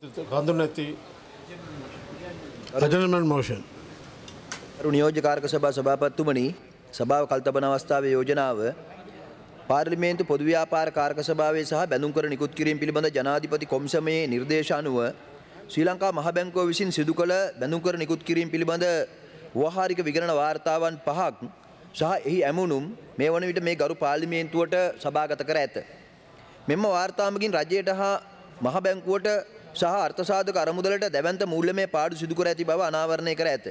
කඳුනැති අජනමන් motion. රු නියෝජකාරක සභා සභාපත්තුමනි සභාව කල්තබන අවස්ථාවේ යෝජනාව පාර්ලිමේන්තු පොදු ව්‍යාපාර කාරක සභාවේ සහ බැඳුම් කර නිකුත් කිරීම පිළිබඳ ජනාධිපති කොමිසමයේ නිර්දේශ අනුව ශ්‍රී ලංකා මහ බැංකුව විසින් සිදු කළ බැඳුම් කර නිකුත් කිරීම පිළිබඳ ව්‍යවහාරික විගණන වාර්තාවන් පහක් සහ එහි ඇමුණුම් මේ වන විට මේ ගරු පාර්ලිමේන්තුවට සභාගත කර ඇත. මෙම වාර්තාමකින් රජයට හා මහ බැංකුවට සහ අර්ථසාධක අරමුදලට දැවන්ත මූල්‍යමය පාඩු සිදුකර ඇති බව අනාවරණය කර ඇත.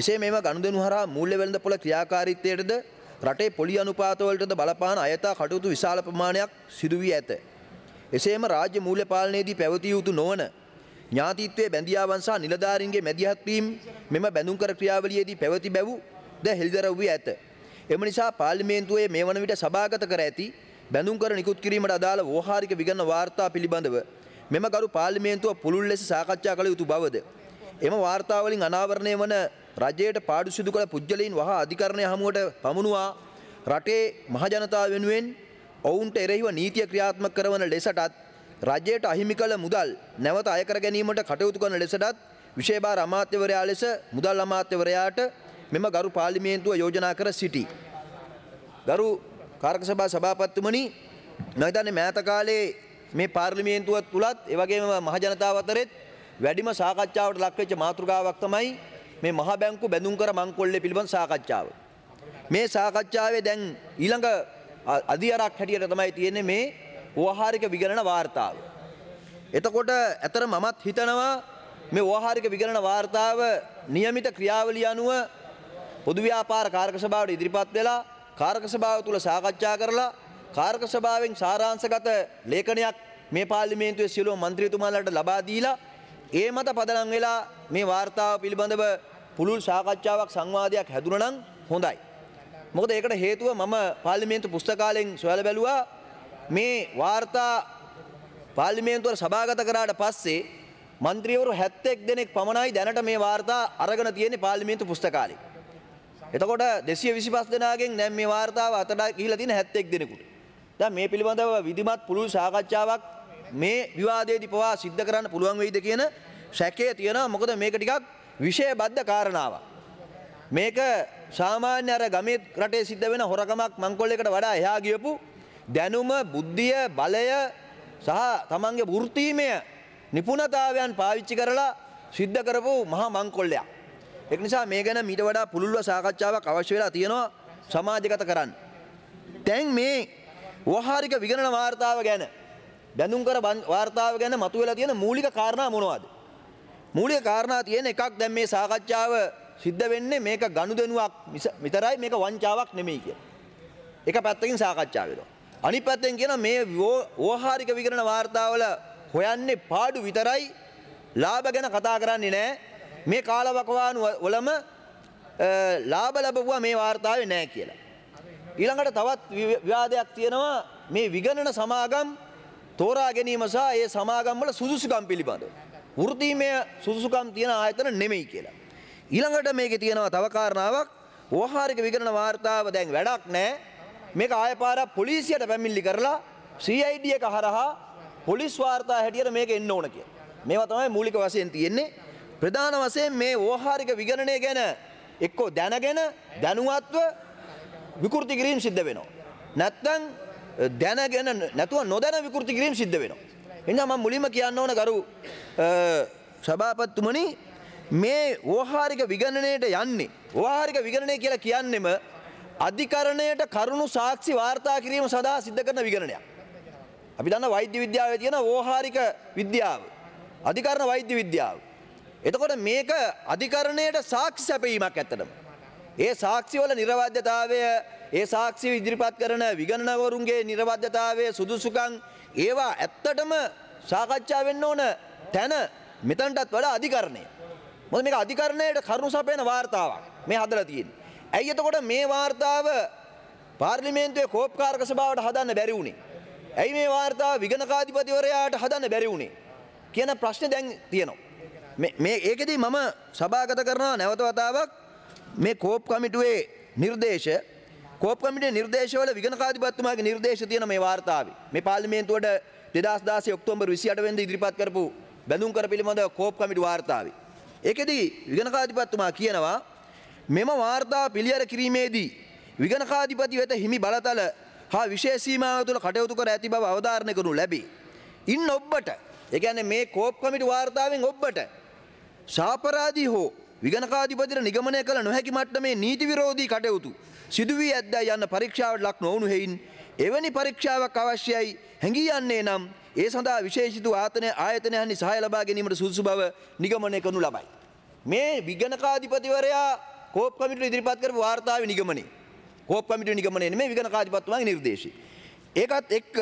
එසේ මෙම ගනුදෙනු හරහා මූල්‍ය වෙළඳ පොළ ක්‍රියාකාරීත්වයටද රටේ පොලි අනුපාතවලටද බලපාන අයතා කටයුතු විශාල ප්‍රමාණයක් සිදු වී ඇත. එසේම රාජ්‍ය මූල්‍ය පාලනයේදී පැවතිය යුතු නොවන ඥාතිත්වයේ බැඳියාවන් සහ නිලධාරීන්ගේ මැදිහත් වීම මෙම බැඳුම් කර ක්‍රියාවලියේදී පැවති බැවු ද හෙළිදරව් වී ඇත. එම නිසා පාර්ලිමේන්තුවේ මේ වන විට සභාගත කර ඇති බැඳුම් කර නිකුත් කිරීමට අදාළ වෝහාරික විගණන වාර්තා පිළිබඳව මෙම ගරු පාර්ලිමේන්තුව පුළුල් ලෙස සාකච්ඡා කළ යුතු බවද. එම වාර්තාවලින් අනාවරණය වන රජයට පාඩු සිදු කළ පුද්ගලයින් වහා අධිකරණය හමුවට පමුණවා රටේ මහජනතාව වෙනුවෙන් ඔවුන්ට එරෙහිව නීතිය ක්‍රියාත්මක කරවන ලෙසටත් රජයට අහිමි කළ මුදල් නැවත අයකර ගැනීමට කටයුතු කරන ලෙසටත් විශේභාර අමාත්‍යවරයා ලෙස මුදල් අමාත්‍යවරයාට මෙම ගරු පාර්ලිමේන්තුව යෝජනා කර සිටි. ගරු කාර්ක සභා සභාපත්තුමනි නොහිතන්නේ මෑත කාලේ මේ පාර්ලිමේන්තුව තුලත් ඒ වගේම මහජනතාව අතරෙත් වැඩිම සාකච්ඡාවට ලක්වෙච්ච මාතෘකාවක් තමයි මේ මහ බැංකු බැඳුම් කර මංකොල්ලේ පිළිබඳ සාකච්ඡාව. මේ සාකච්ඡාවේ දැන් ඊළඟ අධිආරක් හැටියට තමයි තියෙන්නේ මේ ඕහාරික විගණන වාර්තාව. එතකොට ඇතර මමත් හිතනවා මේ ඕහාරික විගණන වාර්තාව નિયમિત ක්‍රියාවලිය අනුව පොදු ව්‍යාපාර කාරක සභාවට ඉදිරිපත් වෙලා කාරක සභාව තුල සාකච්ඡා කරලා කාර්ක සභාවෙන් සාරාංශගත ලේඛනයක් මේ පාර්ලිමේන්තුවේ සියලුම മന്ത്രിතුමාලට ලබා දීලා ඒ මත පදනම් වෙලා මේ වார்த்தාව පිළිබඳව පුළුල් සාකච්ඡාවක් සංවාදයක් හැදුණා නම් හොඳයි. මොකද ඒකට හේතුව මම පාර්ලිමේන්තු පුස්තකාලයෙන් සොයලා බැලුවා මේ වார்த்தා පාර්ලිමේන්තුවට සභාගත කරාට පස්සේ മന്ത്രിවරු 71 දෙනෙක් පමණයි දැනට මේ වார்த்தා අරගෙන තියෙන්නේ පාර්ලිමේන්තු පුස්තකාලේ. එතකොට 225 දෙනාගෙන් දැන් මේ වார்த்தාව අතට ගිහිලා තියෙන 71 දෙනෙකුට. දැන් මේ පිළිබඳව විධිමත් පුළුල් සාකච්ඡාවක් මේ විවාදයේදී පවා සිද්ධ කරන්න පුළුවන් වෙයිද කියන සැකය තියෙනවා. මොකද මේක ටිකක් විශේෂබද්ධ කාරණාවක්. මේක සාමාන්‍ය අර ගමේ රටේ සිද්ධ වෙන හොරකමක් මංකොල්ලයකට වඩා එහා ගියපු දැනුම, බුද්ධිය, බලය සහ තමන්ගේ වෘත්තීමය නිපුණතාවයන් පාවිච්චි කරලා සිද්ධ කරපු මහා මංකොල්ලයක්. ඒක නිසා මේ ගැන මීට වඩා පුළුල්ව සාකච්ඡාවක් අවශ්‍ය වෙලා තියෙනවා සමාජගත කරන්න. දැන් මේ ව්‍යවහාරික විගණන වාර්තාව ගැන බැඳුම් කර වාර්තාව ගැන මතුවලා තියෙන මූලික කාරණා මොනවද? මූලික කාරණා තියෙන එකක් දැන් මේ සාකච්ඡාව සිද්ධ වෙන්නේ මේක ගනුදෙනුවක් විතරයි මේක වංචාවක් නෙමෙයි කියලා. එක පැත්තකින් සාකච්ඡා වෙනවා. අනිත් පැත්තෙන් කියනවා මේ ව්‍යවහාරික විගණන වාර්තාවල හොයන්නේ පාඩු විතරයි ලාභ ගැන කතා කරන්නේ නැහැ. මේ කාලවකවානුවලම ලාභ ලැබුවා මේ වාර්තාවේ නැහැ කියලා. ඊළඟට තවත් විවාදයක් තියෙනවා මේ විගණන සමාගම් තෝරා ගැනීම සහ ඒ සමාගම් වල සුදුසුකම් පිළිබඳ. වෘත්තීමය සුදුසුකම් තියෙන ආයතන නෙමෙයි කියලා. ඊළඟට මේකේ තියෙනවා තව කාරණාවක් ව්‍යවහාරික විගණන වාර්තාව දැන් වැඩක් නැහැ. මේක ආයෙ පාරක් පොලිසියට පැමිණිලි කරලා CID එක හරහා පොලිස් වාර්තා හැටියට මේක එන්න ඕන කියලා. මේවා තමයි මූලික වශයෙන් තියෙන්නේ. ප්‍රධාන වශයෙන් මේ ව්‍යවහාරික විගණනය ගැන එක්කෝ දැනගෙන දැනුවත්ව විකෘති කිරීම සිද්ධ වෙනවා. නැත්තම් දැනගෙන නැතුව නොදැන විකෘති කිරීම සිද්ධ වෙනවා. එනිසා මම මුලින්ම කියන්න ඕන ගරු සභාපතිතුමනි මේ ඕහාරික විගණනයට යන්නේ ඕහාරික විගණනය කියලා කියන්නෙම අධිකරණයට කරුණු සාක්ෂි වාර්තා කිරීම සඳහා සිද්ධ කරන විගණනයක්. අපි දන්න වෛද්‍ය විද්‍යාවේ තියෙන ඕහාරික විද්‍යාව අධිකරණ වෛද්‍ය විද්‍යාව. එතකොට මේක අධිකරණයට සාක්ෂි සැපීමක් ඇත්තටම. ඒ සාක්ෂිවල නිර්වද්‍යතාවය ඒ සාක්ෂිව ඉදිරිපත් කරන විගණනවරුන්ගේ නිර්වද්‍යතාවය සුදුසුකම් ඒවා ඇත්තටම සාකච්ඡා වෙන්න ඕන තැන මෙතනටත් වඩා අධිකරණය. මොකද මේක අධිකරණයට කරුණු සපයන වාර්තාවක් මේ හදලා තියෙන්නේ. ඇයි එතකොට මේ වාර්තාව පාර්ලිමේන්තුවේ කෝපකාරක සභාවට හදන්න බැරි වුණේ? ඇයි මේ වාර්තාව විගණකාධිපතිවරයාට හදන්න බැරි වුණේ? කියන ප්‍රශ්නේ දැන් තියෙනවා. මේ ඒකෙදී මම සභාගත කරනවා නැවත වතාවක් මේ කෝප් කමිටුවේ නිර්දේශ කෝප් කමිටුවේ නිර්දේශවල විගණකාධිපතිතුමාගේ නිර්දේශ තියෙන මේ වාර්තාවේ මේ පාර්ලිමේන්තුවට 2016 ඔක්තෝබර් 28 වෙනිදා ඉදිරිපත් කරපු බැඳුම් කර පිළිබඳ කෝප් කමිටු වාර්තාවේ ඒකෙදී විගණකාධිපතිතුමා කියනවා මෙම වාර්තා පිළියර කිරීමේදී විගණකාධිපති වෙත හිමි බලතල හා විශේෂ සීමාව තුළ කටයුතු කර ඇති බව අවධාරණය කරනු ලැබේ. ඉන් ඔබට ඒ කියන්නේ මේ කෝප් කමිටු වාර්තාවෙන් ඔබට සාපරාදී හෝ විගණකාධිපතිර නිගමනය කළ නොහැකි මට්ටමේ නීති විරෝධී කටයුතු සිදුවී ඇද්දැයි යන්න පරීක්ෂාවට ලක් නොවුණු හෙයින් එවැනි පරීක්ෂාවක් අවශ්‍යයි හැඟී යන්නේ නම් ඒ සඳහා විශේෂිත ආතන ආයතනයන්හි සහාය ලබා ගැනීමට සුදුසු බව නිගමනය කරනු ලබයි. මේ විගණකාධිපතිවරයා කෝප් කමිටුව ඉදිරිපත් කරපු වාර්තාවේ නිගමනය. කෝප් කමිටුව නිගමනය නෙමෙයි විගණකාධිපතිතුමාගේ නිර්දේශය. ඒකත් එක්ක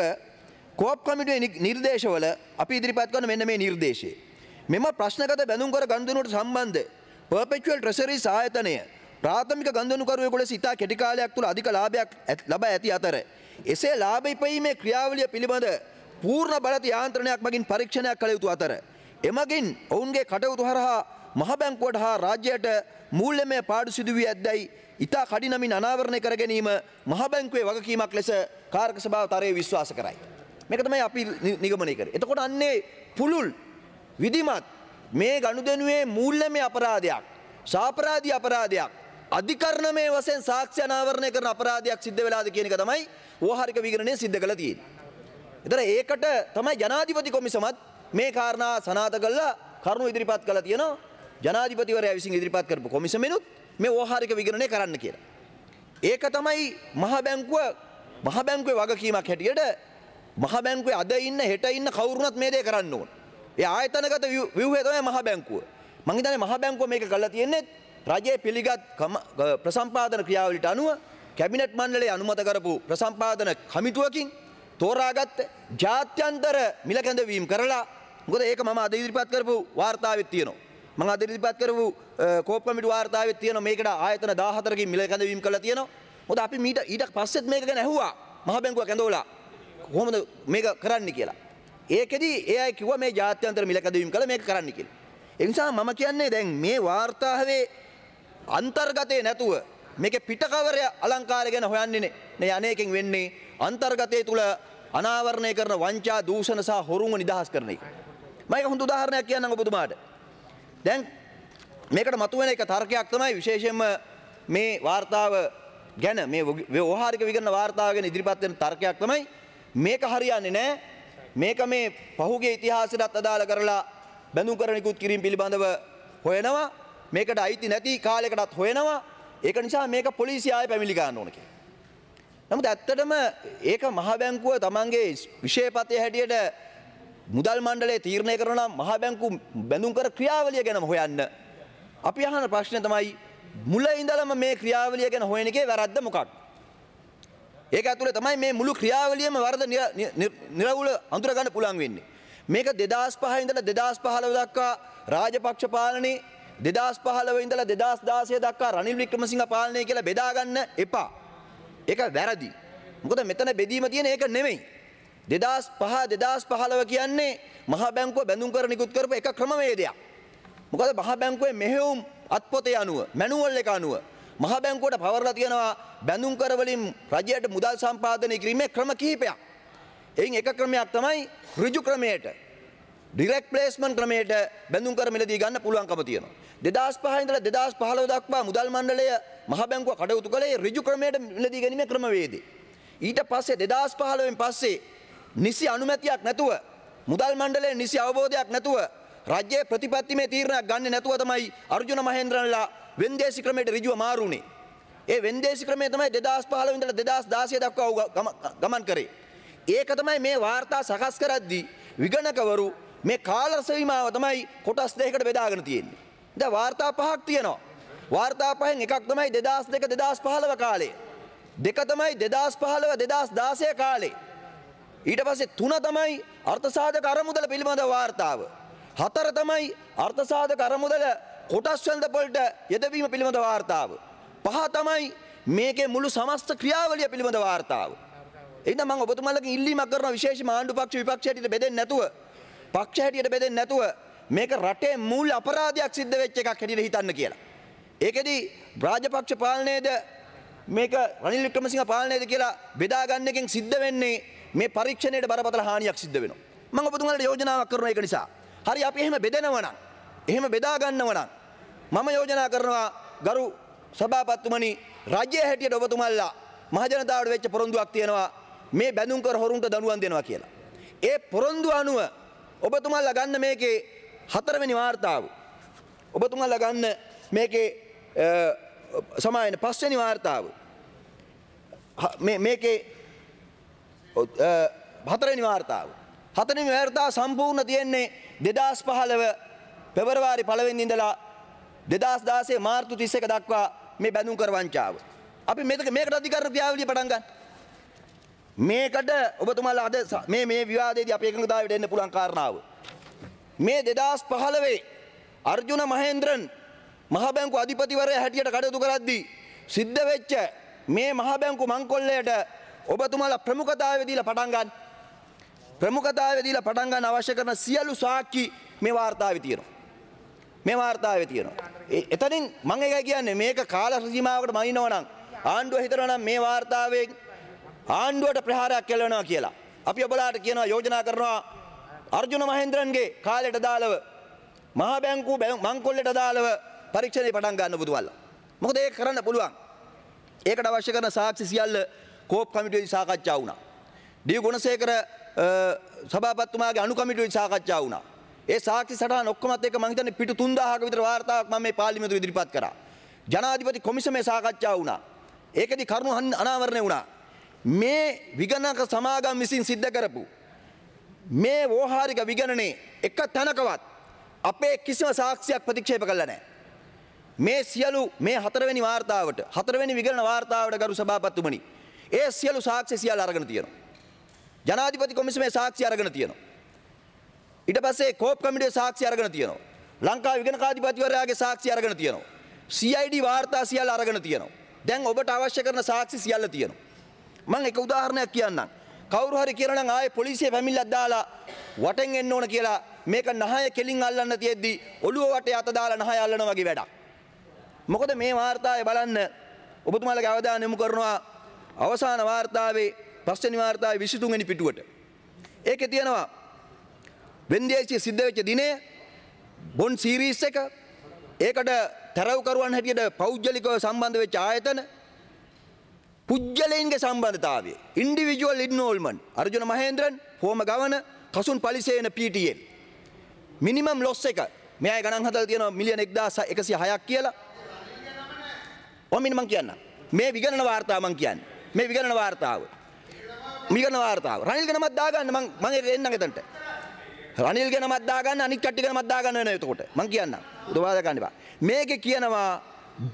කෝප් කමිටුවේ නිර්දේශවල අපි ඉදිරිපත් කරන මෙන්න මේ නිර්දේශය. මෙම ප්‍රශ්නගත බැඳුම් කර ගනුදෙනුවට සම්බන්ධ පර්පෙක්වල් ට්‍රෙසරිස් ආයතනය ප්‍රාථමික ගන්ධනුකරුවෙකුට සිතා කෙටි කාලයක් තුළ අධික ලාභයක් ලබා ඇති අතර එසේ ලාභ ඉපයීමේ ක්‍රියාවලිය පිළිබඳ පූර්ණ බලත යාන්ත්‍රණයක් මගින් පරීක්ෂණයක් කළ යුතු අතර එමගින් ඔවුන්ගේ කටයුතු හරහා මහබැංකුවට හා රාජ්‍යයට මූල්‍යමය පාඩු සිදුවී ඇත්දැයි ඉතා කඩිනමින් අනාවරණය කර ගැනීම මහබැංකුවේ වගකීමක් ලෙස කාර්ක සභාව තරය විශ්වාස කරයි. මේක තමයි අපි නිගමනය කර. එතකොට අන්නේ පුළුල් විදිමත් මේ ගනුදෙනුවේ මූල්‍යමය අපරාධයක් සාපරාධී අපරාධයක් අධිකරණමය වශයෙන් සාක්ෂි අනාවරණය කරන අපරාධයක් සිද්ධ වෙලාද කියන එක තමයි ඕහාරික විගණනය සිද්ධ කළ තියෙන්නේ. ඒතර ඒකට තමයි ජනාධිපති කොමිසමත් මේ කාරණා සනාථ කළා කරුණු ඉදිරිපත් කළා තියෙනවා. ජනාධිපතිවරයා විසින් ඉදිරිපත් කරපු කොමිසමෙනුත් මේ ඕහාරික විගණනය කරන්න කියලා. ඒක තමයි මහ බැංකුව මහ බැංකුවේ වගකීමක් හැටියට මහ බැංකුවේ අද ඉන්න හෙට ඉන්න කවුරුනත් මේ දේ කරන්න ඕන. ඒ ආයතනගත ව්‍යුහය තමයි මහ බැංකුව. මං හිතන්නේ මහ බැංකුව මේක කරලා තියෙන්නේ රජයේ පිළිගත් ප්‍රසම්පාදන ක්‍රියාවලියට අනුව කැබිනට් මණ්ඩලයේ අනුමත කරපු ප්‍රසම්පාදන කමිටුවකින් තෝරාගත් ජාත්‍යන්තර මිල කැඳවීම් කරලා මොකද ඒක මම අද ඉදිරිපත් කරපු වාර්තාවෙත් තියෙනවා. මං අද ඉදිරිපත් කරපු කෝප් කමිටු වාර්තාවෙත් තියෙනවා මේකට ආයතන 14කින් මිල කැඳවීම් කරලා තියෙනවා. මොකද අපි මීට ඊට පස්සෙත් මේක ගැන ඇහුවා. මහ බැංකුව කැඳවලා කොහොමද මේක කරන්න කියලා. ඒකෙදි ඒ අය කිව්වා මේ ජාත්‍යන්තර මිලකදවීම් කළා මේක කරන්න කියලා. ඒ නිසා මම කියන්නේ දැන් මේ වාර්තාවේ අන්තර්ගතේ නැතුව මේකේ පිටකවරය අලංකාරය ගැන හොයන්නේ නේ. මේ අනේකෙන් වෙන්නේ අන්තර්ගතයේ තුල අනාවරණය කරන වංචා දූෂණ සහ හොරුන්ව නිදහස් කරන එක. මම ඒක හොඳ උදාහරණයක් කියන්නම් ඔබතුමාට. දැන් මේකට මතුවෙන එක තර්කයක් තමයි විශේෂයෙන්ම මේ වාර්තාව ගැන මේ ව්‍යවහාරික විකරණ වාර්තාව ගැන ඉදිරිපත් වෙන තර්කයක් තමයි මේක හරියන්නේ නැහැ මේක මේ පහුගේ ඉතිහාසයටත් අදාළ කරලා බැඳුම් කර නිකුත් කිරීම පිළිබඳව හොයනවා මේකට අයිති නැති කාලයකටත් හොයනවා ඒක නිසා මේක පොලිසිය ආයෙ පැමිණි ගන්න ඕන කියලා. නමුත් ඇත්තටම ඒක මහ බැංකුව තමන්ගේ විශේෂපතේ හැටියට මුදල් මණ්ඩලය තීරණය කරන මහ බැංකු බැඳුම් කර ක්‍රියාවලිය ගැනම හොයන්න අපි අහන ප්‍රශ්නේ තමයි මුල ඉඳලම මේ ක්‍රියාවලිය ගැන හොයන එකේ වැරද්ද මොකක්ද? ඒක ඇතුළේ තමයි මේ මුළු ක්‍රියාවලියම වරද නිරවුල අඳුර ගන්න පුළුවන් වෙන්නේ. මේක 2005 ඉඳලා 2015 දක්වා රාජපක්ෂ පාලනේ 2015 ඉඳලා 2016 දක්වා රනිල් වික්‍රමසිංහ පාලනය කියලා බෙදා ගන්න එපා. ඒක වැරදි. මොකද මෙතන බෙදීම තියෙන ඒක නෙමෙයි. 2005 2015 කියන්නේ මහා බැංකුව බැඳුම් කර නිකුත් කරපු එක ක්‍රමවේදයක්. මොකද මහා බැංකුවේ මෙහෙයුම් අත්පොතේ අනුව මැනුවල් එක අනුව මහ බැංකුවට පවරලා තියෙනවා බැඳුම් කර වලින් රජයට මුදල් සම්පාදනය කිරීමේ ක්‍රම කිහිපයක්. එයින් එක ක්‍රමයක් තමයි ඍජු ක්‍රමයට ඩිරෙක්ට් ප්ලේස්මන්ට් ක්‍රමයට බැඳුම් කර මිලදී ගන්න පුළුවන්කම තියෙනවා. 2005 ඉඳලා 2015 දක්වා මුදල් මණ්ඩලය මහ බැංකුව කඩයුතු කළේ ඍජු ක්‍රමයට මිලදී ගැනීමේ ක්‍රමවේදය. ඊට පස්සේ 2015න් පස්සේ නිසි අනුමැතියක් නැතුව මුදල් මණ්ඩලයේ නිසි අවබෝධයක් නැතුව රජයේ ප්‍රතිපත්තිමේ තීරණයක් ගන්නේ නැතුව තමයි අර්ජුන මහේන්ද්‍රන්ලා වෙන්දේසි ක්‍රමයට ඍජුව මාරුනේ. ඒ වෙන්දේසි ක්‍රමය තමයි 2015 ඉඳලා 2016 දක්වා ගමන් කරේ. ඒක තමයි මේ වාර්තා සකස් කරද්දී විගණකවරු මේ කාලරස සීමාව තමයි කොටස් දෙකකට බෙදාගෙන තියෙන්නේ. දැන් වාර්තා පහක් තියෙනවා. වාර්තා පහෙන් එකක් තමයි 2002 2015 කාලේ. දෙක තමයි 2015 2016 කාලේ. ඊට පස්සේ තුන තමයි අර්ථසාධක අරමුදල පිළිබඳ වාර්තාව. හතර තමයි අර්ථසාධක අරමුදල කොටස්වැන්දපොල්ට යෙදවීම පිළිබඳ වාර්තාව. පහ තමයි මේකේ මුළු සමස්ත ක්‍රියාවලිය පිළිබඳ වාර්තාව. එන්න මම ඔබතුමාලගේ ඉල්ලීමක් කරන විශේෂ ආණ්ඩු පක්ෂ විපක්ෂ හැටියට බෙදෙන්නේ නැතුව පක්ෂ හැටියට බෙදෙන්නේ නැතුව මේක රටේ මූල්‍ය අපරාධයක් සිද්ධ වෙච්ච එකක් හැටියට හිතන්න කියලා. ඒකෙදි රාජපක්ෂ පාලනයේද මේක රනිල් වික්‍රමසිංහ පාලනයේද කියලා බෙදා ගන්න එකෙන් සිද්ධ වෙන්නේ මේ පරීක්ෂණයට බරපතල හානියක් සිද්ධ වෙනවා. මම ඔබතුමාලට යෝජනාවක් කරන එක නිසා හරි අපි එහෙම බෙදෙනවනම් එහෙම බෙදා ගන්නවනම් මම යෝජනා කරනවා ගරු සභාපතිතුමනි රජය හැටියට ඔබතුමල්ලා මහජනතාවට වෙච්ච පොරොන්දුවක් තියෙනවා මේ බැඳුම් කර හොරුන්ට දනුවන් දෙනවා කියලා. ඒ පොරොන්දු අනුව ඔබතුමල්ලා ගන්න මේකේ හතරවෙනි වාර්තාව. ඔබතුමල්ලා ගන්න මේකේ සමායන පස්වෙනි වාර්තාව. මේකේ හතරවෙනි වාර්තාව. හතනම වැර්තා සම්පූර්ණ තියෙන්නේ දෙදස් පහළව පෙවරවාරි පළවෙනි ඉඳලා දෙදස් දාසේ මාර්තු තිස්ස එක දක්වා මේ බැඳුම් කර වංචාව. අපි මෙතක මේකට අධිකරණ ක්‍රියාවලිය පටන් ගන්න. මේකට ඔබතුමාලා අද මේ මේ විවාදයේදී අපි එකඟතාවයට එන්න පුළුවන් කාරණාව. මේ 2015 අර්ජුන මහේන්ද්‍රන් මහ බැංකු අධිපතිවරයා හැටියට කටයුතු කරද්දී සිද්ධ වෙච්ච මේ මහ බැංකු මංකොල්ලයට ඔබතුමාලා ප්‍රමුඛතාවය දීලා පටන් ගන්න. ප්‍රමුඛතාවයේදීලා පටන් ගන්න අවශ්‍ය කරන සියලු සාක්ෂි මේ වාර්තාවේ තියෙනවා. මේ වාර්තාවේ තියෙනවා. එතනින් මම ඒකයි කියන්නේ මේක කාල සීමාවකට මනිනවා නම් ආණ්ඩුව හිතනවා නම් මේ වාර්තාවේ ආණ්ඩුවට ප්‍රහාරයක් කෙළවෙනවා කියලා. අපි ඔබලාට කියනවා යෝජනා කරනවා අර්ජුන මහේන්ද්‍රන්ගේ කාලයට දාලව මහ බැංකුව මංකොල්ලට දාලව පරීක්ෂණේ පටන් ගන්න බුදුවල්ල. මොකද ඒක කරන්න පුළුවන්. ඒකට අවශ්‍ය කරන සාක්ෂි සියල්ල කෝප් කමිටුවේ සාකච්ඡා වුණා. ඩී ගුණසේකර සභාපත්තුමාගේ අනුකමිටුවේ සාකච්ඡා වුණා. ඒ සාක්ෂි සටහන් ඔක්කොමත් එක මං හිතන්නේ පිටු 3000ක විතර වාර්තාවක් මම මේ පාර්ලිමේන්තුව ඉදිරිපත් කරා. ජනාධිපති කොමිසමේ සාකච්ඡා වුණා. ඒකෙදි කරුණු අනාවරණය වුණා. මේ විගණක සමාගම් විසින් සිද්ධ කරපු මේ වෝහාරික විගණනේ එක තැනකවත් අපේ කිසිම සාක්ෂියක් ප්‍රතික්ෂේප කළා නැහැ. මේ සියලු මේ හතරවෙනි වාර්තාවට හතරවෙනි විගණන වාර්තාවට ගරු සභාපතිතුමනි ඒ සියලු සාක්ෂි සියල්ල අරගෙන තියෙනවා. ජනාධිපති කොමිසමේ සාක්ෂි අරගෙන තියෙනවා. ඊට පස්සේ කෝප් කමිටුවේ සාක්ෂි අරගෙන තියෙනවා. ලංකා විගණකාධිපතිවරයාගේ සාක්ෂි අරගෙන තියෙනවා. CID වාර්තා සියල්ල අරගෙන තියෙනවා. දැන් ඔබට අවශ්‍ය කරන සාක්ෂි සියල්ල තියෙනවා. මං එක උදාහරණයක් කියන්නම්. කවුරු හරි කියනනම් ආයේ පොලිසිය පැමිණිලක් දාලා වටෙන් එන්න ඕන කියලා මේක නහය කෙලින් අල්ලන්න තියෙද්දි ඔළුව වටේ අත දාලා නහය අල්ලනවා වගේ වැඩක්. මොකද මේ වාර්තාවේ බලන්න ඔබතුමාලගේ අවධානය යොමු කරනවා අවසාන වාර්තාවේ ප්‍රශ්න නිවාර්තාවේ 23 වෙනි පිටුවට. ඒකේ තියෙනවා වෙන්දේසිය සිද්ධ වෙච්ච දිනේ බොන් සීරීස් එක ඒකට තරවකරුවන් හැටියට පෞද්ගලිකව සම්බන්ධ වෙච්ච ආයතන පුද්ගලයින්ගේ සම්බන්ධතාවය ඉන්ඩිවිජුවල් ඉන්වෝල්මන්ට් අර්ජුන මහේන්ද්‍රන් හෝම ගවන Kasun Palisena PTL minimum loss එක මෙයා ගණන් හදලා තියෙනවා මිලියන 1106ක් කියලා ඔමින් මං කියන්න මේ විගණන වාර්තාව මං කියන්නේ මේ විගණන වාර්තාව මීගන වාර්තාව. රනිල් ගැනමත් දාගන්න මං මං ඒක එන්නම් එතනට. රනිල් ගැනමත් දාගන්න අනිත් කට්ටිය ගැනමත් දාගන්න වෙනවා එතකොට. මං කියන්නම්. දුබාද ගන්න එපා. මේකේ කියනවා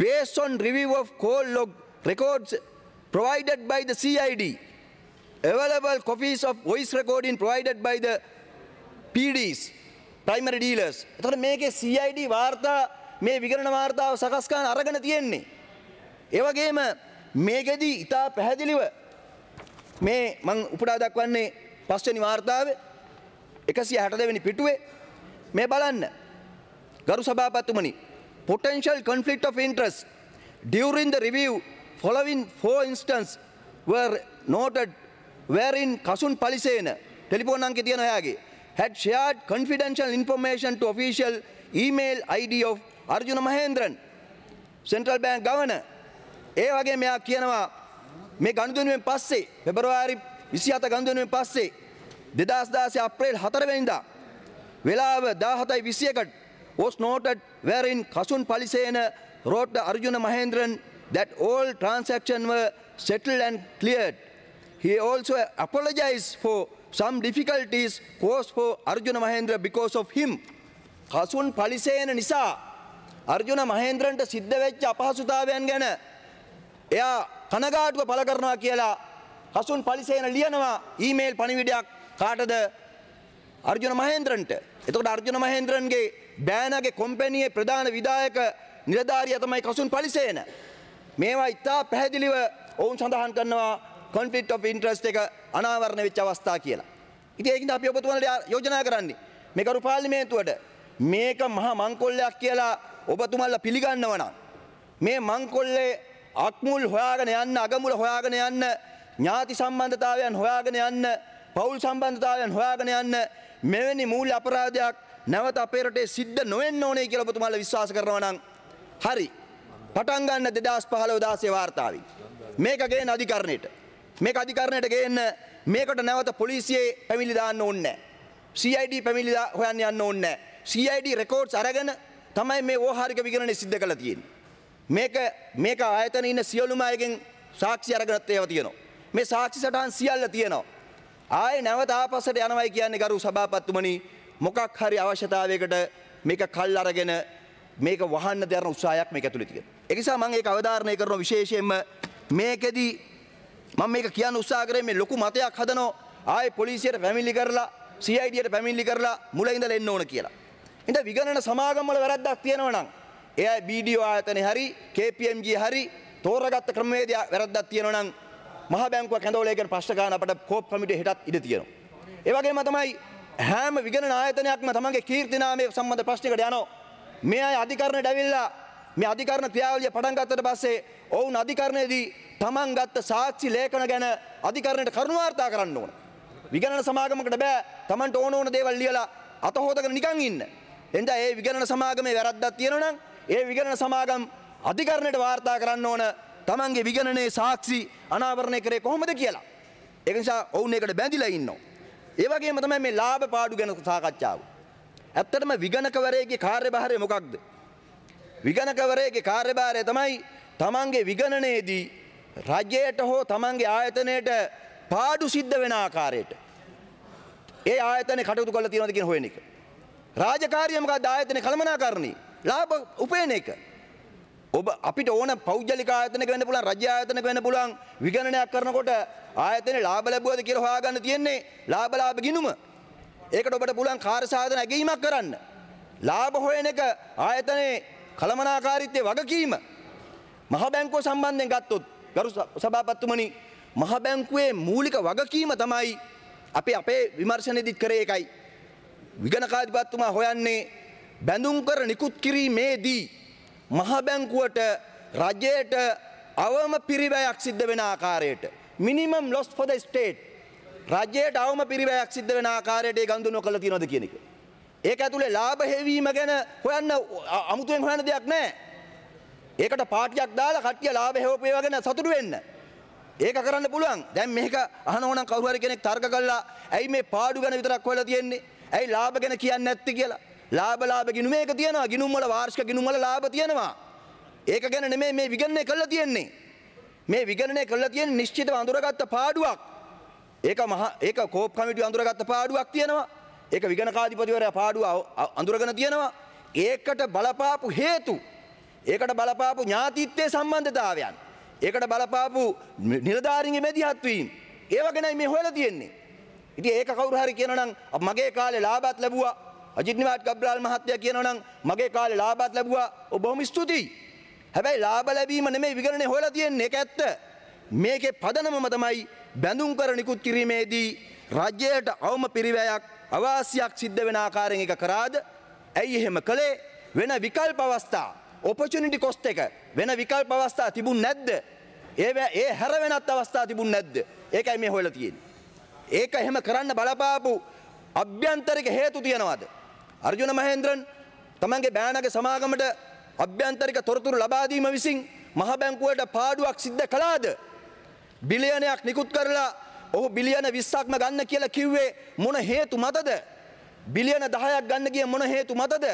based on review of call log records provided by the CID available copies of voice recording provided by the PDs primary dealers එතකොට මේකේ CID වාර්තා මේ විගණන වාර්තාව සකස් කරන අරගෙන තියෙන්නේ ඒ වගේම මේකෙදි ඉතා පැහැදිලිව මේ මං උපුටා දක්වන්නේ පස්වෙනි වාර්තාව 162 වෙනි පිටුවේ මේ බලන්න ගරු සභාපතිතුමනි potential conflict of interest during the review following four instances were noted wherein Kasun Palisena telephone අංකේ තියෙන ඔයාගේ had shared confidential information to official email ID of Arjuna Mahendran central bank governor ඒ වගේ මෙයා කියනවා මේ ගණුදෙනුවෙන් පස්සේ පෙබරවාරි 27 ගණුදෙනුවෙන් පස්සේ 2016 අප්‍රේල් 4 වෙනිදා වේලාව 17:21ට was noted wherein Kasun Palisena wrote to Arjuna Mahendran that all transactions were settled and cleared. He also apologized for some difficulties caused for Arjuna Mahendra because of him. Kasun Palisena නිසා අර්ජුන මහේන්ද්‍රන්ට සිද්ධ වෙච්ච අපහසුතාවයන් ගැන එයා කනගාටුව පළ කරනවා කියලා හසුන් පලිසේන ලියනවා email පණිවිඩයක් කාටද අර්ජුන මහේන්ද්‍රන්ට. එතකොට අර්ජුන මහේන්ද්‍රන්ගේ බෑනගේ කොම්පැනියේ ප්‍රධාන විධායක නිලධාරියා තමයි කසුන් පලිසේන. මේවා ඉතා පැහැදිලිව ඔවුන් සඳහන් කරනවා කොන්ෆ්ලික්ට් ඔෆ් ඉන්ට්‍රස්ට් එක අනාවරණය වෙච්ච අවස්ථා කියලා. ඉතින් ඒකින්ද අපි ඔබතුමාලට යෝජනා කරන්නේ මේක රු පාර්ලිමේන්තුවට මේක මහා මංකොල්ලයක් කියලා ඔබතුමාලා පිළිගන්නව නම් මේ මංකොල්ලේ අක්මුල් හොයාගෙන යන්න අගමුල හොයාගෙන යන්න ඥාති සම්බන්ධතාවයන් හොයාගෙන යන්න පවුල් සම්බන්ධතාවයන් හොයාගෙන යන්න මෙවැනි මූල්‍ය අපරාධයක් නැවත අපේ රටේ සිද්ධ නොවෙන්න ඕනේ කියලා ඔබතුමාලා විශ්වාස කරනවා නම් හරි පටන් ගන්න 2015 16 වාර්තාවෙන් මේක ගේන අධිකරණයට මේක අධිකරණයට ගේන්න මේකට නැවත පොලිසියේ පැමිණිලි දාන්න ඕනේ CID පැමිණිලි හොයන්න යන්න ඕනේ CID රෙකෝඩ්ස් අරගෙන තමයි මේ ඕහාරික විගණනය සිද්ධ කළා තියෙන්නේ මේක මේක ආයතන ඉන්න සියලුම අයගෙන් සාක්ෂි අරගෙනත් ඒව තියෙනවා. මේ සාක්ෂි සටහන් සියල්ල තියෙනවා. ආයේ නැවත ආපස්සට යනවයි කියන්නේ ගරු සභාපතිතුමනි මොකක් හරි අවශ්‍යතාවයකට මේක කල් අරගෙන මේක වහන්න දරන උත්සාහයක් මේක ඇතුලේ තියෙනවා. ඒ නිසා මම ඒක අවධාරණය කරන විශේෂයෙන්ම මේකෙදි මම මේක කියන්න උත්සාහ කරේ මේ ලොකු මතයක් හදනවා ආයේ පොලිසියට පැමිණිලි කරලා CID ට පැමිණිලි කරලා මුලින්දලා එන්න ඕන කියලා. ඉතින් විගණන සමාගම් වල වැරද්දක් තියෙනවා නම් එයා BDO ආයතනේ හරි KPMG හරි තෝරගත්ත ක්‍රමවේදය වැරද්දක් තියෙනවා නම් මහ බැංකුව කැඳවලා ඒකට ප්‍රශ්න ගන්න අපිට කෝප් කමිටුවේ හෙටත් ඉඩ තියෙනවා. ඒ වගේම තමයි හැම විගණන ආයතනයක්ම තමන්ගේ කීර්ති නාමය සම්බන්ධ ප්‍රශ්නයකට යනවා. මේ අය අධිකරණයට ඇවිල්ලා මේ අධිකරණ ක්‍රියාවලිය පටන් ගත්තට පස්සේ ඔවුන් අධිකරණයේදී තමන් ගත්ත සාක්ෂි ලේඛන ගැන අධිකරණයට කරුණු වාර්තා කරන්න ඕන. විගණන සමාගමකට බෑ තමන්ට ඕන ඕන දේවල් ලියලා අත හොදගෙන නිකන් ඉන්න. එඳා ඒ විගණන සමාගමේ වැරද්දක් තියෙනවා නම් ඒ විගණන සමාගම් අධිකරණයට වාර්තා කරන්න ඕන තමන්ගේ විගණනයේ සාක්ෂි අනාවරණය කරේ කොහොමද කියලා. ඒක නිසා ඔවුන් ඒකට බැඳිලා ඉන්නවා. ඒ වගේම තමයි මේ ලාභ පාඩු ගැන සාකච්ඡාව. ඇත්තටම විගණකවරයෙකුගේ කාර්යභාරය මොකක්ද? විගණකවරයෙකුගේ කාර්යභාරය තමයි තමන්ගේ විගණනයේදී රජයට හෝ තමන්ගේ ආයතනයට පාඩු සිද්ධ වෙන ආකාරයට ඒ ආයතනයේ කටයුතු කරලා තියෙනවද කියන හොයන එක. රාජකාරිය මොකක්ද ආයතනයේ කළමනාකරණී ලාභ උපයන එක. ඔබ අපිට ඕන පෞද්ගලික ආයතනක වෙන්න පුළුවන් රජ්‍ය ආයතනක වෙන්න පුළුවන් විගණනයක් කරනකොට ආයතනේ ලාභ ලැබුවද කියලා හොයාගන්න තියෙන්නේ ලාභ ලාභ ගිණුම. ඒකට ඔබට පුළුවන් කාර්ය සාධන ඇගීමක් කරන්න. ලාභ හොයන එක ආයතනයේ කළමනාකාරීත්වයේ වගකීම. මහ බැංකුව සම්බන්ධයෙන් ගත්තොත් ගරු සභාපතිතුමනි මහ බැංකුවේ මූලික වගකීම තමයි අපි අපේ විමර්ශනයේදීත් කරේ එකයි. විගණකාධිපතිතුමා හොයන්නේ බැඳුම්කර නිකුත් කිරීමේදී මහබැංකුවට රජයට අවම පිරිවැයක් සිද්ධ වෙන ආකාරයට minimum loss for the state රජයට අවම පිරිවැයක් සිද්ධ වෙන ආකාරයට ඒ ගනුදෙනු කළ තියනවද කියන එක. ඒක ඇතුලේ ලාභ හෙවීම ගැන හොයන්න අමුතුවෙන් හොයන්න දෙයක් නැහැ. ඒකට පාටියක් දාලා කට්ටිය ලාභ හෙවපේවා ගැන සතුටු වෙන්න. ඒක කරන්න පුළුවන්. දැන් මේක අහනෝ නම් කවුරු හරි කෙනෙක් තර්ක කළා ඇයි මේ පාඩු ගැන විතරක් හොයලා තියෙන්නේ? ඇයි ලාභ ගැන කියන්නේ නැත්තේ කියලා. ලාභ ලාභ ගිණුමේ ඒක තියෙනවා. ගිණුම් වල වාර්ෂික ගිණුම් වල ලාභ තියෙනවා. ඒක ගැන නෙමෙයි මේ විගණනය කරලා තියෙන්නේ. මේ විගණනය කරලා තියෙන්නේ නිශ්චිතව අඳුරගත්ත පාඩුවක්. ඒක මහා ඒක කෝප් කමිටුව අඳුරගත්ත පාඩුවක් තියෙනවා. ඒක විගණකාධිපතිවරයා පාඩුව අඳුරගෙන තියෙනවා. ඒකට බලපාපු හේතු. ඒකට බලපාපු ඥාතිත්වයේ සම්බන්ධතාවයන්. ඒකට බලපාපු නිලධාරීන්ගේ මැදිහත් වීම. ඒව ගැනයි මේ හොයලා තියෙන්නේ. ඉතින් ඒක කවුරු හරි කියනනම් මගේ කාලේ ලාභත් ලැබුවා අජිත්නිවාත් ගබ්‍රාල් මහත්තයා කියනවා නම් මගේ කාලේ ලාභات ලැබුවා. ඔබ බොහොම ස්තුතියි. හැබැයි ලාභ ලැබීම නෙමෙයි විගණනේ හොයලා තියෙන්නේ. ඒක ඇත්ත. මේකේ පදනමම තමයි බැඳුම් කර නිකුත් කිරීමේදී රජයට අවම පිරිවැයක් අවාසියක් සිද්ධ වෙන ආකාරයෙන් එක කරාද? ඇයි එහෙම කළේ? වෙන විකල්ප අවස්ථා opportunity cost එක වෙන විකල්ප අවස්ථා තිබුණ නැද්ද? ඒ ඒ හැර වෙනත් අවස්ථා තිබුණ නැද්ද? ඒකයි මේ හොයලා තියෙන්නේ. ඒක එහෙම කරන්න බලපාපු අභ්‍යන්තරික හේතු තියනවාද? අර්ජුන මහේන්ද්‍රන් තමන්ගේ බෑනගේ සමාගමට අභ්‍යන්තරික තොරතුරු ලබාදීම විසින් මහ බැංකුවට පාඩුවක් සිද්ධ කළාද. බිලියනයක් නිකුත් කරලා ඔහු බිලියන විස්සක්ම ගන්න කියලා කිව්වේ මොන හේතු මතද. බිලියන දහයක් ගන්න කිය මොන හේතු මතද.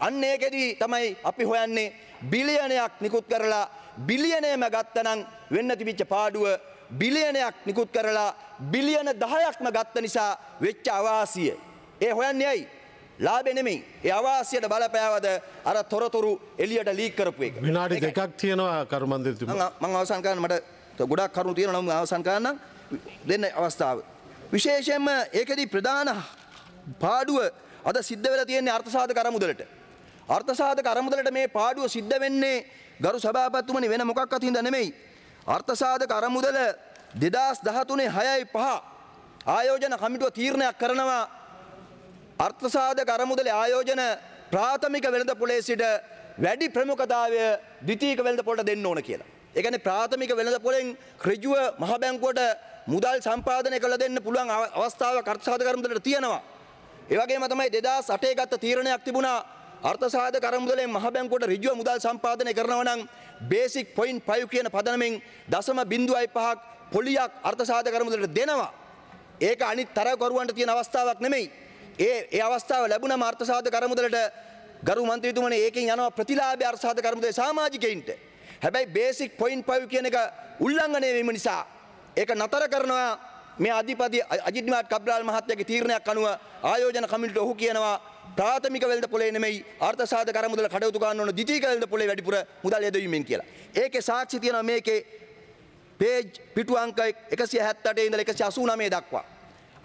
අන්න ඒකෙදී තමයි අපි හොයන්නේ බිලියනයක් නිකුත් කරලා බිලියනයම ගත්තනම් වෙන්න තිබිච්ච පාඩුව බිලියනයක් නිකුත් කරලා බිලියන දහයක්ම ගත්ත නිසා වෙච්ච අවාසිය. ඒ හොයන්නේ ඇයි. ලාභේ නෙමෙයි. ඒ අවාසියට බලපෑවද අර තොරතුරු එළියට ලීක් කරපු එක. විනාඩි දෙකක් තියෙනවා කර්මන්දිරතුමා. මම අවසන් කරන්න මට ගොඩක් කරුණු තියෙනවා නම් අවසන් කරන්න දෙන්න අවස්ථාව. විශේෂයෙන්ම ඒකෙදි ප්‍රධාන පාඩුව අද සිද්ධ වෙලා තියෙන්නේ අර්ථසාධක අරමුදලට. අර්ථසාධක අරමුදලට මේ පාඩුව සිද්ධ වෙන්නේ ගරු සභාපතිතුමනි වෙන මොකක්වත් හින්දා නෙමෙයි. අර්ථසාධක අරමුදල 2013 6යි 5 ආයෝජන කමිටුව තීරණයක් කරනවා අර්ථසාධක අරමුදල ආයෝජන ප්‍රාථමික වෙළඳ පොලේ සිට වැඩි ප්‍රමුඛතාවය ද්විතීක වෙළඳ පොලට දෙන්න ඕන කියලා. ඒ කියන්නේ ප්‍රාථමික වෙළඳ පොලෙන් ඍජුව මහ බැංකුවට මුදල් සම්පාදනය කළ දෙන්න පුළුවන් අවස්ථාවක් අර්ථසාධක අරමුදලට තියෙනවා. ඒ වගේම තමයි 2008 ගත්ත තීරණයක් තිබුණා අර්ථසාධක අරමුදලෙන් මහ බැංකුවට ඍජුව මුදල් සම්පාදනය කරනවා නම් බේසික් පොයින්ට් 5 කියන පදනමෙන් 0.05ක් පොලියක් අර්ථසාධක අරමුදලට දෙනවා. ඒක අනිත් තරගකරුවන්ට තියෙන අවස්ථාවක් නෙමෙයි. ඒ ඒ අවස්ථාව ලැබුණා මාර්ථ සාධක කරමුදලට ගරු මන්ත්‍රීතුමනි ඒකෙන් යනවා ප්‍රතිලාභය අර්ථසාධක කරමුදලේ සමාජිකයින්ට. හැබැයි බේසික් පොයින්ට් 5 කියන එක උල්ලංඝනය වීම නිසා ඒක නතර කරනවා මේ අධිපති අජිත් නිවාඩ් කබ්‍රාල් මහත්තයාගේ තීරණයක් අනුව ආයෝජන කමිටුව ඔහු කියනවා ප්‍රාථමික වෙළඳ පොලේ නෙමෙයි අර්ථසාධක කරමුදල කඩවුතු ගන්න ඕන ද්විතීක වෙළඳ පොලේ වැඩිපුර මුදල් යොදවීමෙන් කියලා. ඒකේ සාක්ෂි තියෙනවා මේකේ පේජ් පිටු අංක 178 ඉඳලා 189 දක්වා.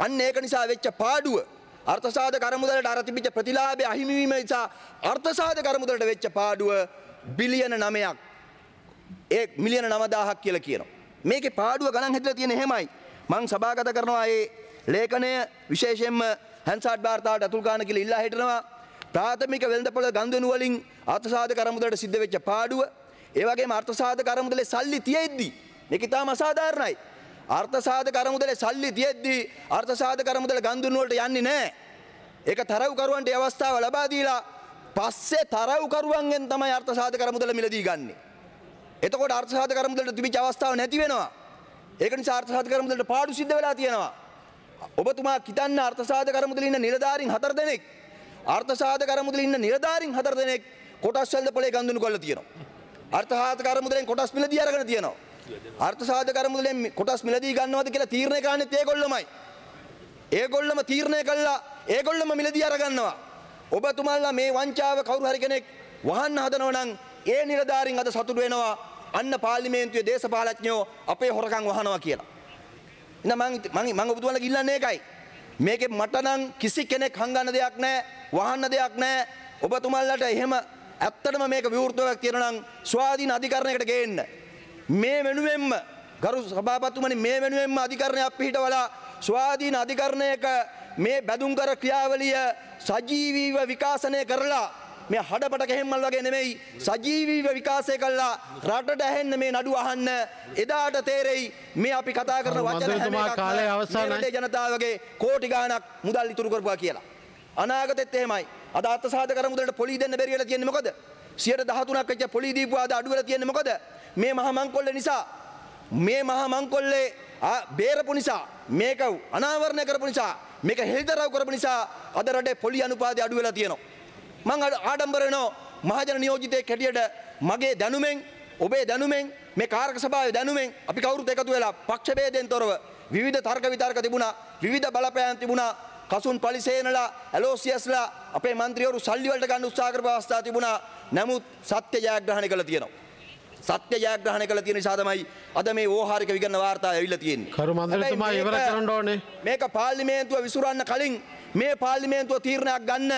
අන්න ඒක නිසා වෙච්ච පාඩුව අර්ථසාධ කරමුදලට අර තිබිච්ච ප්‍රතිලාභය අහිමි වීම නිසා අර්ථසාධ කරමුදලට වෙච්ච පාඩුව බිලියන 9ක් ඒ මිලියන 9000ක් කියලා කියනවා. මේකේ පාඩුව ගණන් හැදලා තියෙන හැමයි මං සභාගත කරනවා ඒ ලේඛනය විශේෂයෙන්ම හැන්සාඩ් වාර්තාවට අතුල් ගන්න කියලා ඉල්ලා හිටනවා. ප්‍රාථමික වෙළඳපොළ ගන්දෙනු වලින් අර්ථසාධ කරමුදලට සිද්ධ වෙච්ච පාඩුව ඒ වගේම අර්ථසාධ කරමුදලේ සල්ලි තියෙද්දි මේක ඉතාම අසාධාරණයි. අර්ථසාධක අරමුදලේ සල්ලි තියෙද්දී අර්ථසාධක අරමුදල ගන්දුන් වලට යන්නේ නැහැ. ඒක තරව්කරුවන්ට අවස්ථාව ලබා දීලා පස්සේ තරව්කරුවන්ගෙන් තමයි අර්ථසාධක අරමුදල මිලදී ගන්නෙ. එතකොට අර්ථසාධක අරමුදලට තිබිච්ච අවස්ථාව නැති වෙනවා. ඒක නිසා අර්ථසාධක අරමුදලට පාඩු සිද්ධ වෙලා තියෙනවා. ඔබතුමා කිතන්න අර්ථසාධක අරමුදලේ ඉන්න නිලධාරීන් හතර දෙනෙක් අර්ථසාධක අරමුදලේ ඉන්න නිලධාරීන් හතර දෙනෙක් කොටස් වලද පොලේ ගන්දුණු කරලා තියෙනවා. අර්ථසාධක අරමුදලෙන් කොටස් මිලදී අරගෙන තියෙනවා. අර්ථ සාධක අරමුදලෙන් කොටස් මිලදී ගන්නවද කියලා තීරණය කරන්නේත් ඒගොල්ලොමයි. ඒගොල්ලොම තීරණය කළා ඒගොල්ලොම මිලදී අරගන්නවා. ඔබතුමල්ලා මේ වංචාව කවුරු හරි කෙනෙක් වහන්න හදනවා නම් ඒ නිලධාරීන් අද සතුටු වෙනවා අන්න පාර්ලිමේන්තුවේ දේශපාලඥයෝ අපේ හොරකම් වහනවා කියලා. ඉතින් මම මම මම ඔබතුමාලා කිල්ලන්නේ ඒකයි. මේකේ මට නම් කිසි කෙනෙක් හංගන්න දෙයක් නැහැ, වහන්න දෙයක් නැහැ. ඔබතුමාලට එහෙම ඇත්තටම මේක විවෘතවක් තියෙනවා නම් ස්වාධීන අධිකරණයකට ගේන්න. මේ වෙනුවෙන්ම ගරු සභාපතිතුමනි මේ වෙනුවෙන්ම අධිකරණයක් පිහිටවලා ස්වාධීන අධිකරණයක මේ බැදුම්කර ක්‍රියාවලිය සජීවීව විකාශනය කරලා මේ හඩපට කෙහෙම්මල් වගේ නෙමෙයි සජීවීව විකාශය කළා රටට ඇහෙන්න මේ නඩුව අහන්න එදාට තේරෙයි මේ අපි කතා කරන වචන හැම කාලේ අවසානයි ජනතාවගේ කෝටි ගාණක් මුදල් ඉතුරු කරපුවා කියලා අනාගතෙත් එහෙමයි අද අත්සාධ කර මුදලට පොලී දෙන්න බැරි වෙලා තියෙන්නේ මොකද 113ක් වෙච්ච පොලී දීපුවා අද අඩු වෙලා තියෙන්නේ මොකද මේ මහ මංකොල්ල නිසා මේ මහ මංකොල්ලේ බේරපු නිසා මේක අනාවරණය කරපු නිසා මේක හෙළිදරව් කරපු නිසා අද රටේ පොලි අනුපාතය අඩු වෙලා තියෙනවා. මං ආඩම්බර වෙනවා මහජන නියෝජිතයෙක් හැටියට මගේ දැනුමෙන් ඔබේ දැනුමෙන් මේ කාර්ක සභාවේ දැනුමෙන් අපි කවුරුත් එකතු වෙලා පක්ෂ ભેදයෙන් තොරව විවිධ තර්ක විතර්ක තිබුණා විවිධ බලපෑම් තිබුණා කසුන් පලිසේනලා ඇලෝසියස්ලා අපේ മന്ത്രിවරු සල්ලි වලට ගන්න උත්සාහ කරපු අවස්ථා තිබුණා නමුත් සත්‍ය ජයග්‍රහණය කළා තියෙනවා සත්‍ය ජයග්‍රහණය කළ තියෙන නිසා තමයි අද මේ ඕහාරික විගණන වාර්තා ඇවිල්ලා තියෙන්නේ. කරු මන්ත්‍රීතුමා ඉවර කරන්න ඕනේ. මේක පාර්ලිමේන්තුව විසුරන්න කලින් මේ පාර්ලිමේන්තුව තීරණයක් ගන්න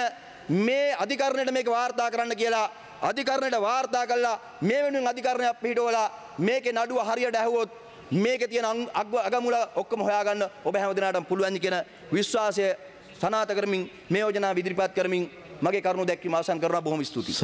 මේ අධිකරණයට මේක වාර්තා කරන්න කියලා අධිකරණයට වාර්තා කළා මේ වෙනුවෙන් අධිකරණයක් පිටවලා මේකේ නඩුව හරියට ඇහුවොත් මේකේ තියෙන අගමුල ඔක්කොම හොයාගන්න ඔබ හැමදෙනාටම පුළුවන් කියන විශ්වාසය සනාත කරමින් මේ යෝජනාව ඉදිරිපත් කරමින් මගේ කරුණු දැක්වීම අවසන් කරනවා බොහොම ස්තුතියි.